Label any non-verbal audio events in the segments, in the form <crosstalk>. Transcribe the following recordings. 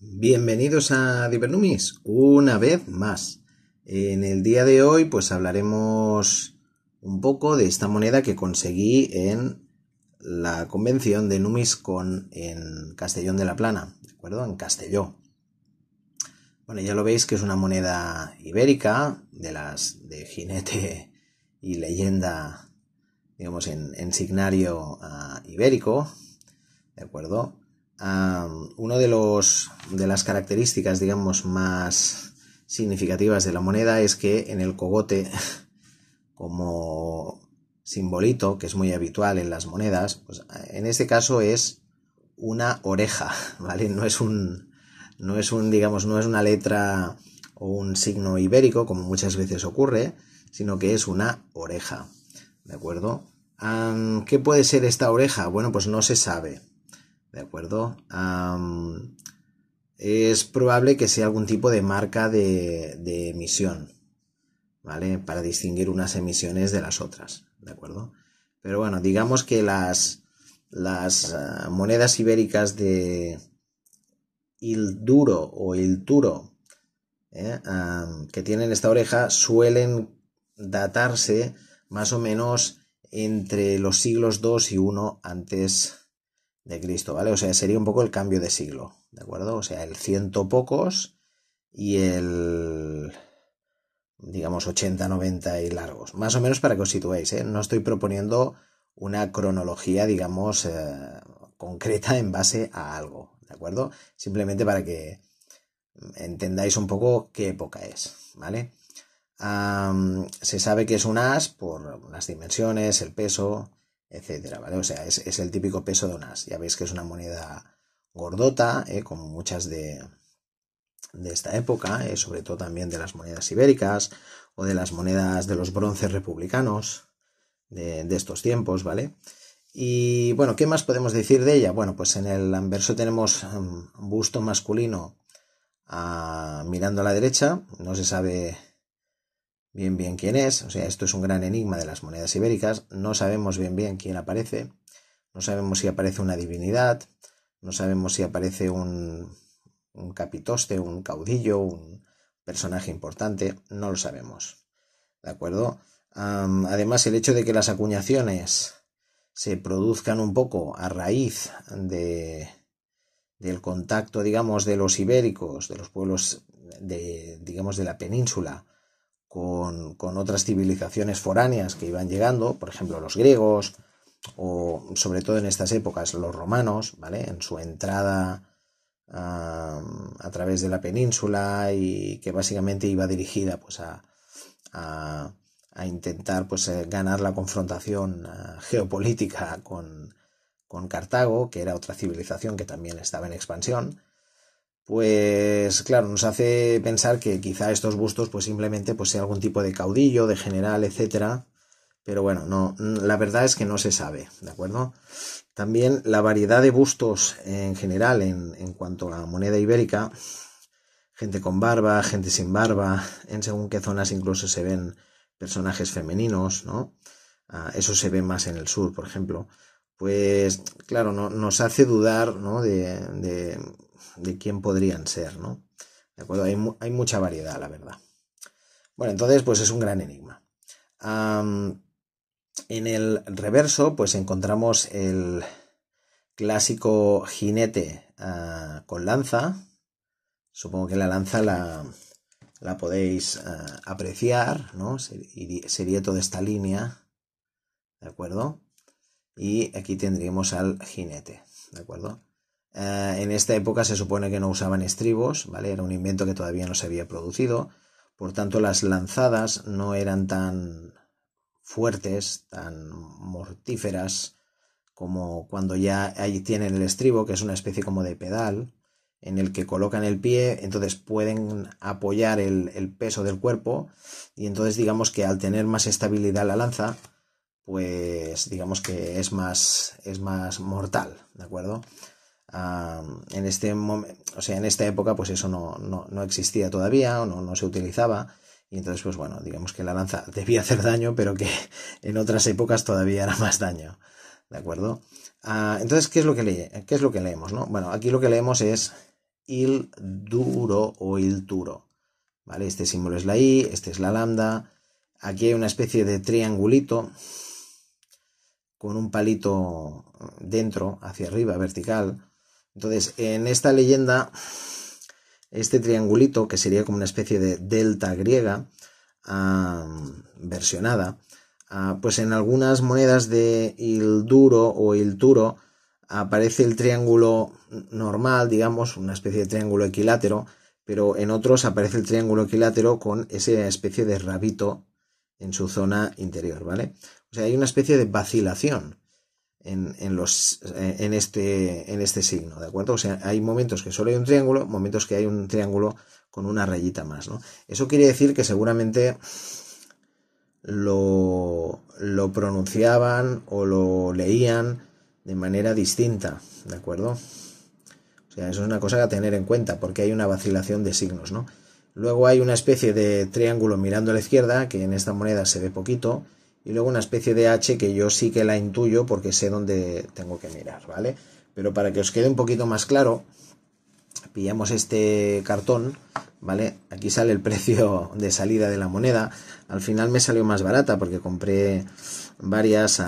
Bienvenidos a Dibernumis, una vez más. En el día de hoy pues hablaremos un poco de esta moneda que conseguí en la convención de Numis con en Castellón de la Plana, ¿de acuerdo? En Castelló. Bueno, ya lo veis que es una moneda ibérica de las de jinete y leyenda, digamos, en, signario ah, ibérico, ¿de acuerdo? una de, de las características, digamos, más significativas de la moneda es que en el cogote, <laughs> como simbolito, que es muy habitual en las monedas, pues en este caso es una oreja, <laughs> ¿vale? No es un, no es un, digamos, no es una letra o un signo ibérico, como muchas veces ocurre, sino que es una oreja, ¿de acuerdo? ¿Qué puede ser esta oreja? Bueno, pues no se sabe. ¿de acuerdo? es probable que sea algún tipo de marca de, emisión, ¿vale? Para distinguir unas emisiones de las otras, ¿de acuerdo? Pero bueno, digamos que las, las ah, monedas ibéricas de il duro o il turo ¿eh? que tienen esta oreja suelen datarse más o menos entre los siglos 2 y 1 antes de Cristo, ¿vale? O sea, sería un poco el cambio de siglo, ¿de acuerdo? O sea, el ciento pocos y el, digamos, 80, 90 y largos. Más o menos para que os situéis, ¿eh? No estoy proponiendo una cronología, digamos, eh, concreta en base a algo, ¿de acuerdo? Simplemente para que entendáis un poco qué época es, ¿vale? se sabe que es un as por las dimensiones, el peso, etcétera, ¿vale? O sea, es, el típico peso de un Ya veis que es una moneda gordota, ¿eh? como muchas de, de esta época, ¿eh? sobre todo también de las monedas ibéricas o de las monedas de los bronces republicanos de, estos tiempos, ¿vale? Y bueno, ¿qué más podemos decir de ella? Bueno, pues en el anverso tenemos mm, busto masculino ah, mirando a la derecha, no se sabe bien bien quién es, o sea, esto es un gran enigma de las monedas ibéricas, no sabemos bien bien quién aparece, no sabemos si aparece una divinidad, no sabemos si aparece un, capitoste, un caudillo, un personaje importante, no lo sabemos. ¿De acuerdo? además, el hecho de que las acuñaciones se produzcan un poco a raíz de, del contacto, digamos, de los ibéricos, de los pueblos de, digamos, de la península con, otras civilizaciones foráneas que iban llegando, por ejemplo los griegos o sobre todo en estas épocas los romanos, En su entrada a, través de la península y que básicamente iba dirigida pues a, intentar pues, eh, ganar la confrontación eh, geopolítica con Cartago, que era otra civilización que también estaba en expansión pues claro, nos hace pensar que quizá estos bustos pues simplemente pues sea algún tipo de caudillo, de general, etcétera, pero bueno, no la verdad es que no se sabe, ¿de acuerdo? También la variedad de bustos en general en, en cuanto a la moneda ibérica, gente con barba, gente sin barba, en según qué zonas incluso se ven personajes femeninos, ¿no? Ah, eso se ve más en el sur, por ejemplo pues claro, no, nos hace dudar ¿no? de, quién podrían ser, ¿no? ¿De acuerdo? Hay, mucha variedad, la verdad. Bueno, entonces, pues es un gran enigma. en el reverso, pues encontramos el clásico jinete ah, con lanza. Supongo que la lanza la, podéis ah, apreciar, ¿no? Sería toda esta línea, ¿de acuerdo? y aquí tendríamos al jinete, ¿de acuerdo? Eh, en esta época se supone que no usaban estribos, ¿vale? Era un invento que todavía no se había producido, por tanto las lanzadas no eran tan fuertes, tan mortíferas, como cuando ya ahí tienen el estribo, que es una especie como de pedal, en el que colocan el pie, entonces pueden apoyar el, el peso del cuerpo y entonces digamos que al tener más estabilidad la lanza, pues digamos que es más, es más mortal, ¿de acuerdo? en, este o sea, en esta época pues eso no, existía todavía o no, se utilizaba y entonces pues bueno, digamos que la lanza debía hacer daño pero que <laughs> en otras épocas todavía era más daño, ¿de acuerdo? Ah, entonces, ¿qué es, lo que ¿qué es lo que leemos? No? Bueno, aquí lo que leemos es il duro o il duro, ¿vale? Este símbolo es la I, este es la lambda, aquí hay una especie de triangulito con un palito dentro, hacia arriba, vertical. Entonces, en esta leyenda, este triangulito, que sería como una especie de delta griega versionada, ah, pues en algunas monedas de Ilduro duro o il turo aparece el triángulo normal, digamos, una especie de triángulo equilátero, pero en otros aparece el triángulo equilátero con esa especie de rabito en su zona interior, ¿vale? O sea, hay una especie de vacilación en, los, eh, en, este, en este signo, ¿de acuerdo? O sea, hay momentos que solo hay un triángulo, momentos que hay un triángulo con una rayita más, ¿no? Eso quiere decir que seguramente lo, lo pronunciaban o lo leían de manera distinta, ¿de acuerdo? O sea, eso es una cosa a tener en cuenta, porque hay una vacilación de signos, ¿no? Luego hay una especie de triángulo mirando a la izquierda, que en esta moneda se ve poquito, y luego una especie de H que yo sí que la intuyo porque sé dónde tengo que mirar, ¿vale? Pero para que os quede un poquito más claro, pillamos este cartón, ¿vale? Aquí sale el <laughs> precio de salida de la moneda. Al final me salió más barata porque compré varias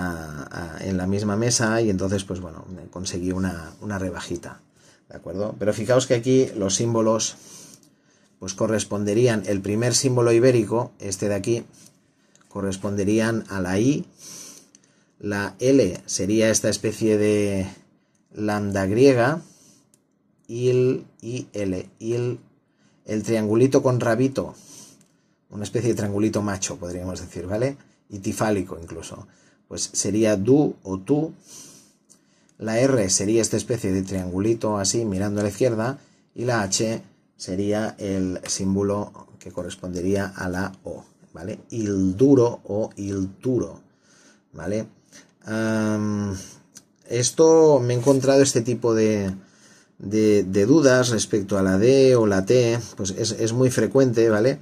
en la misma mesa y entonces, pues bueno, conseguí una, una rebajita, ¿de acuerdo? Pero fijaos que aquí los símbolos pues corresponderían el primer símbolo ibérico, este de aquí, corresponderían a la I, la L sería esta especie de lambda griega, il, il, il, el triangulito con rabito, una especie de triangulito macho, podríamos decir, ¿vale? Y tifálico incluso. Pues sería du o TU, La R sería esta especie de triangulito así, mirando a la izquierda. Y la H sería el símbolo que correspondería a la O, ¿vale? Il duro o il duro, ¿vale? esto me he encontrado este tipo de, dudas respecto a la D o la T, pues es, muy frecuente, ¿vale?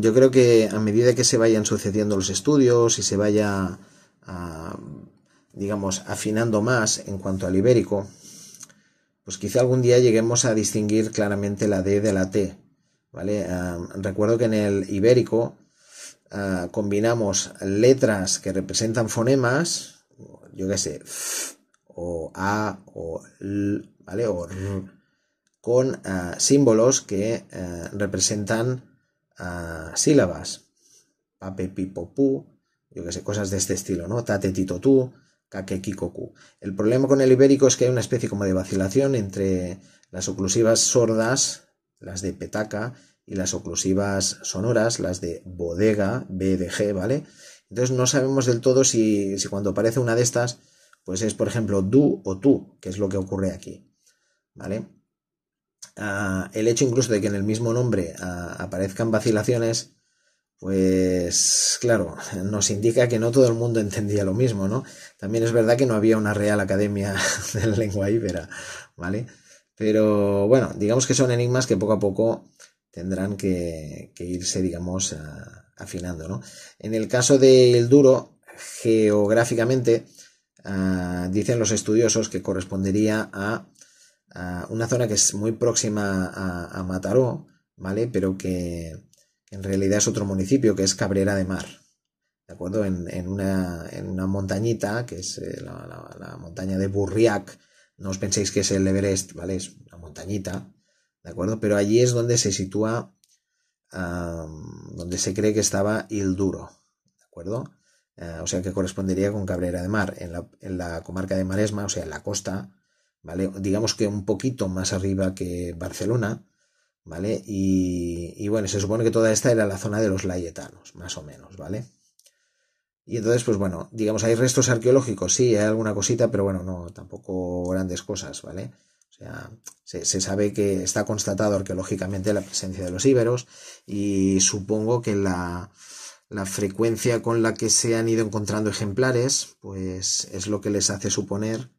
yo creo que a medida que se vayan sucediendo los estudios y se vaya, ah, digamos, afinando más en cuanto al ibérico, pues quizá algún día lleguemos a distinguir claramente la D de la T. ¿vale? Ah, recuerdo que en el ibérico ah, combinamos letras que representan fonemas, yo qué sé, f, o A o L, ¿vale? O R, con ah, símbolos que representan sílabas. Pape, pipo, pu, yo qué sé, cosas de este estilo, ¿no? Tate, tito, tú. El problema con el ibérico es que hay una especie como de vacilación entre las oclusivas sordas, las de petaca, y las oclusivas sonoras, las de bodega, bdg ¿vale? Entonces no sabemos del todo si, cuando aparece una de estas, pues es por ejemplo du o tú, que es lo que ocurre aquí, ¿vale? Ah, el hecho incluso de que en el mismo nombre ah, aparezcan vacilaciones pues claro, nos indica que no todo el mundo entendía lo mismo, ¿no? También es verdad que no había una Real Academia <laughs> de la Lengua Íbera, ¿vale? Pero bueno, digamos que son enigmas que poco a poco tendrán que, irse, digamos, afinando, ¿no? En el caso del duro, geográficamente, ah, dicen los estudiosos que correspondería a, una zona que es muy próxima a, a Mataró, ¿vale? Pero que en realidad es otro municipio, que es Cabrera de Mar. ¿De acuerdo? En, una, montañita, que es eh, la, montaña de Burriac. No os penséis que es el Everest, ¿vale? Es una montañita, ¿de acuerdo? Pero allí es donde se sitúa, donde se cree que estaba duro ¿de acuerdo? Eh, o sea que correspondería con Cabrera de Mar, en la, en la comarca de Maresma, o sea, en la costa, ¿vale? Digamos que un poquito más arriba que Barcelona, ¿vale? Y, y, bueno, se supone que toda esta era la zona de los layetanos, más o menos, ¿vale? Y entonces, pues bueno, digamos, hay restos arqueológicos, sí, hay alguna cosita, pero bueno, no, tampoco grandes cosas, ¿vale? O sea, se, sabe que está constatado arqueológicamente la presencia de los íberos y supongo que la, la frecuencia con la que se han ido encontrando ejemplares, pues es lo que les hace suponer,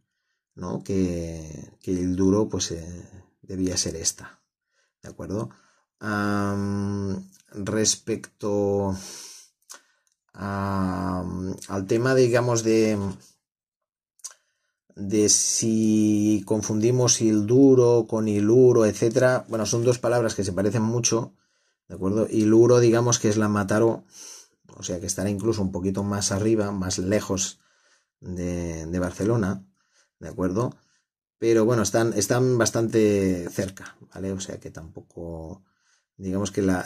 ¿no? Que, el duro, pues eh, debía ser esta. ¿de acuerdo? respecto al tema, digamos, de, de si confundimos duro con iluro etcétera. Bueno, son dos palabras que se parecen mucho, ¿de acuerdo? iluro digamos que es la mataro, o sea que estará incluso un poquito más arriba, más lejos de, de Barcelona, ¿de acuerdo? pero bueno, están, están bastante cerca, ¿vale? O sea que tampoco, digamos que la,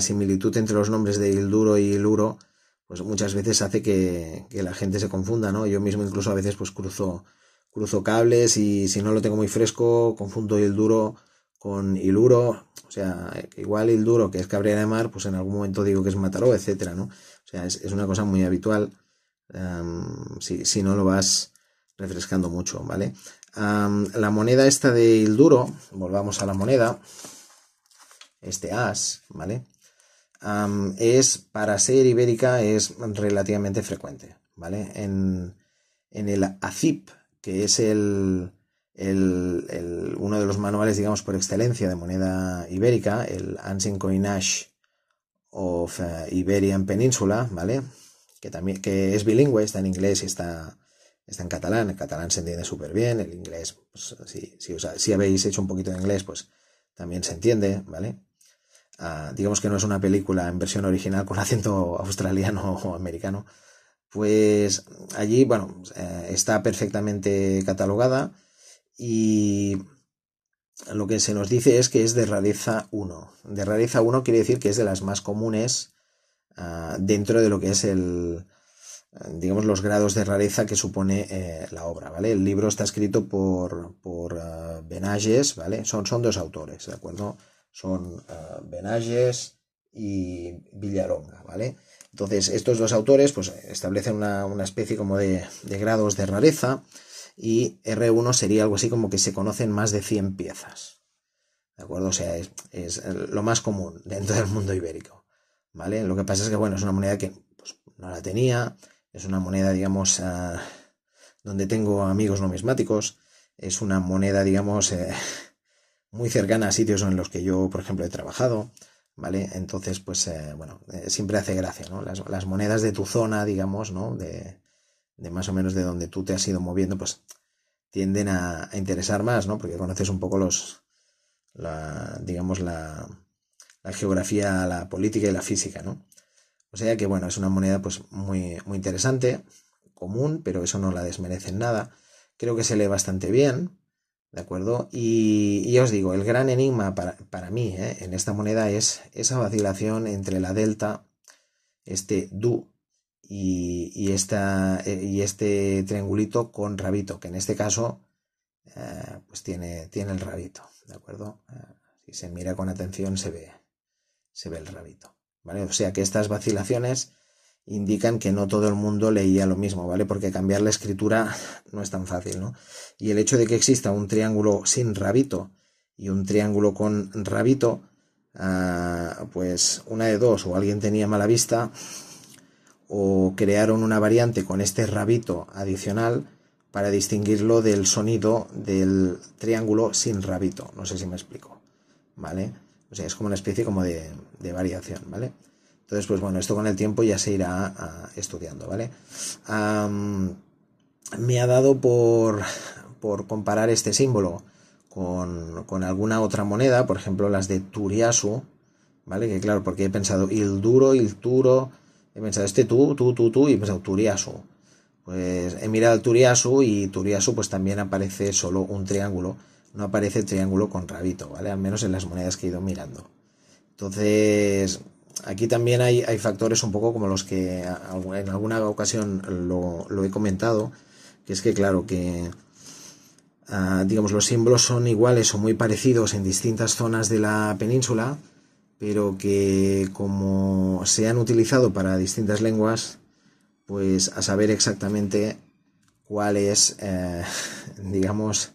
similitud entre los nombres de Hilduro y Iluro, pues muchas veces hace que, la gente se confunda, ¿no? Yo mismo incluso a veces pues cruzo, cruzo cables y si no lo tengo muy fresco, confundo Hilduro con Iluro, o sea, igual Hilduro, que es Cabrera de Mar, pues en algún momento digo que es Mataró, etcétera, ¿no? O sea, es, una cosa muy habitual si, si no lo vas refrescando mucho, ¿vale? la moneda esta del duro, volvamos a la moneda, este as, ¿vale? es, para ser ibérica, es relativamente frecuente, ¿vale? En, el ACIP, que es el, uno de los manuales, digamos, por excelencia de moneda ibérica, el Ancient Coinage of eh, Iberian Peninsula, ¿vale? Que, también, que es bilingüe, está en inglés y está está en catalán, el catalán se entiende súper bien, el inglés, pues, si, habéis hecho un poquito de inglés, pues también se entiende, ¿vale? Ah, digamos que no es una película en versión original con <laughs> acento australiano o americano, pues allí, bueno, eh, está perfectamente catalogada y lo que se nos dice es que es de rareza 1. De rareza 1 quiere decir que es de las más comunes ah, dentro de lo que es el, digamos, los grados de rareza que supone eh, la obra, ¿vale? El libro está escrito por, por eh, Benages, ¿vale? Son, son dos autores, ¿de acuerdo? Son eh, Benages y Villaronga, ¿vale? Entonces, estos dos autores pues, establecen una, especie como de, grados de rareza y R1 sería algo así como que se conocen más de 100 piezas, ¿de acuerdo? O sea, es, lo más común dentro del mundo ibérico, ¿vale? Lo que pasa es que, bueno, es una moneda que pues, no la tenía, es una moneda, digamos, eh, donde tengo amigos numismáticos. Es una moneda, digamos, eh, muy cercana a sitios en los que yo, por ejemplo, he trabajado. ¿Vale? Entonces, pues, eh, bueno, siempre hace gracia, ¿no? Las, monedas de tu zona, digamos, ¿no? De, más o menos de donde tú te has ido moviendo, pues tienden a, interesar más, ¿no? Porque conoces un poco los, la, digamos, la, la geografía, la política y la física, ¿no? O sea que bueno, es una moneda pues muy, muy interesante, común, pero eso no la desmerece en nada. Creo que se lee bastante bien, ¿de acuerdo? Y, ya os digo, el gran enigma para, mí ¿eh? en esta moneda es esa vacilación entre la delta, este du, y, y, eh, y este triangulito con rabito, que en este caso eh, pues tiene, tiene el rabito, ¿de acuerdo? si se mira con atención se ve, se ve el rabito. O sea que estas vacilaciones indican que no todo el mundo leía lo mismo, ¿vale? Porque cambiar la escritura no es tan fácil, ¿no? Y el hecho de que exista un triángulo sin rabito y un triángulo con rabito, ah, pues una de dos, o alguien tenía mala vista, o crearon una variante con este rabito adicional para distinguirlo del sonido del triángulo sin rabito. No sé si me explico, ¿vale? O sea, es como una especie como de, variación, ¿vale? Entonces, pues bueno, esto con el tiempo ya se irá ah, estudiando, ¿vale? me ha dado por, por comparar este símbolo con, alguna otra moneda, por ejemplo las de Turiasu, ¿vale? Que claro, porque he pensado il duro, il turo, he pensado este tú, tú, tú, tú, y he pensado Turiasu. Pues he mirado al Turiasu y Turiasu pues también aparece solo un triángulo no aparece triángulo con rabito, ¿vale? Al menos en las monedas que he ido mirando. Entonces, aquí también hay, factores un poco como los que en alguna ocasión lo, he comentado, que es que claro que... Ah, digamos, los símbolos son iguales o muy parecidos en distintas zonas de la península, pero que como se han utilizado para distintas lenguas, pues a saber exactamente cuál es, eh, <laughs> digamos,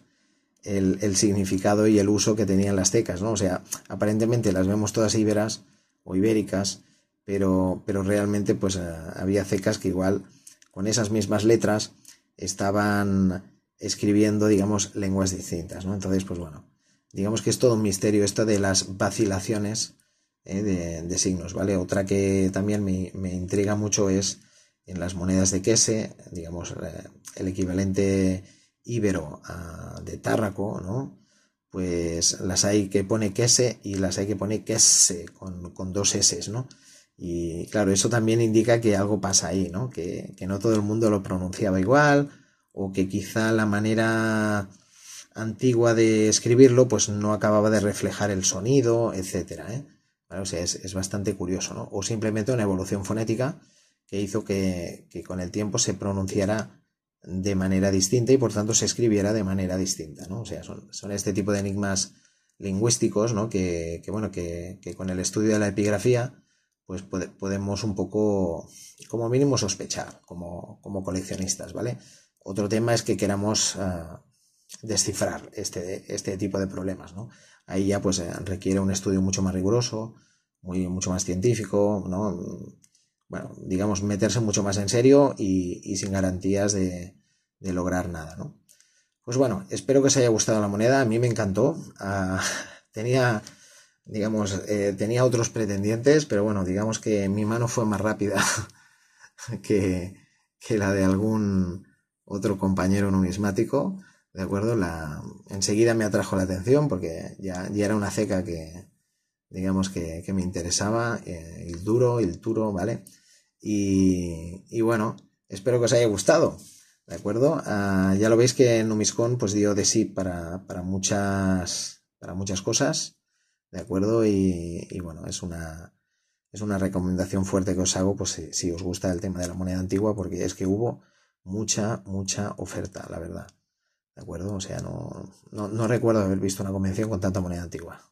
el, significado y el uso que tenían las cecas, ¿no? O sea, aparentemente las vemos todas íberas o ibéricas, pero, pero realmente pues eh, había cecas que igual con esas mismas letras estaban escribiendo, digamos, lenguas distintas, ¿no? Entonces, pues bueno, digamos que es todo un misterio esto de las vacilaciones eh, de, signos, ¿vale? Otra que también me, me, intriga mucho es en las monedas de Kese, digamos, eh, el equivalente Ibero ah, de Tárraco, ¿no? Pues las hay que pone quese y las hay que pone quese con, con dos S, ¿no? Y claro, eso también indica que algo pasa ahí, ¿no? Que, no todo el mundo lo pronunciaba igual o que quizá la manera antigua de escribirlo pues no acababa de reflejar el sonido, etcétera, ¿eh? o sea, es, bastante curioso, ¿no? O simplemente una evolución fonética que hizo que, que con el tiempo se pronunciara de manera distinta y por tanto se escribiera de manera distinta, ¿no? O sea, son, este tipo de enigmas lingüísticos, ¿no? Que, bueno, que, con el estudio de la epigrafía, pues podemos un poco, como mínimo, sospechar como, como, coleccionistas, ¿vale? Otro tema es que queramos ah, descifrar este, este tipo de problemas, ¿no? Ahí ya pues eh, requiere un estudio mucho más riguroso, muy, mucho más científico, ¿no? bueno, digamos, meterse mucho más en serio y, sin garantías de, lograr nada, ¿no? Pues bueno, espero que os haya gustado la moneda, a mí me encantó. Ah, <laughs> tenía, digamos, eh, tenía otros pretendientes, pero bueno, digamos que mi mano fue más rápida <laughs> que, la de algún otro compañero numismático, ¿de acuerdo? La, enseguida me atrajo la atención porque ya, era una ceca que, digamos, que, me interesaba, eh, el duro, el duro, ¿vale? Y, bueno, espero que os haya gustado. ¿De acuerdo? Ah, ya lo veis que Numiscon pues dio de sí para, muchas, para muchas cosas. ¿De acuerdo? Y, bueno, es una, es una recomendación fuerte que os hago pues, si, os gusta el tema de la moneda antigua, porque es que hubo mucha, mucha oferta, la verdad. ¿De acuerdo? O sea, no, no recuerdo haber visto una convención con tanta moneda antigua.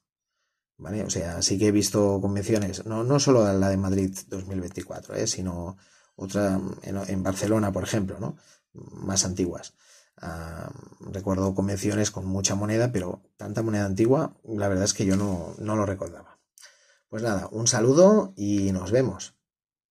¿vale? O sea, sí que he visto convenciones, no, no solo la de Madrid 2024, ¿eh? sino otra en, Barcelona, por ejemplo, ¿no? Más antiguas. Ah, recuerdo convenciones con mucha moneda, pero tanta moneda antigua, la verdad es que yo no, no lo recordaba. Pues nada, un saludo y nos vemos.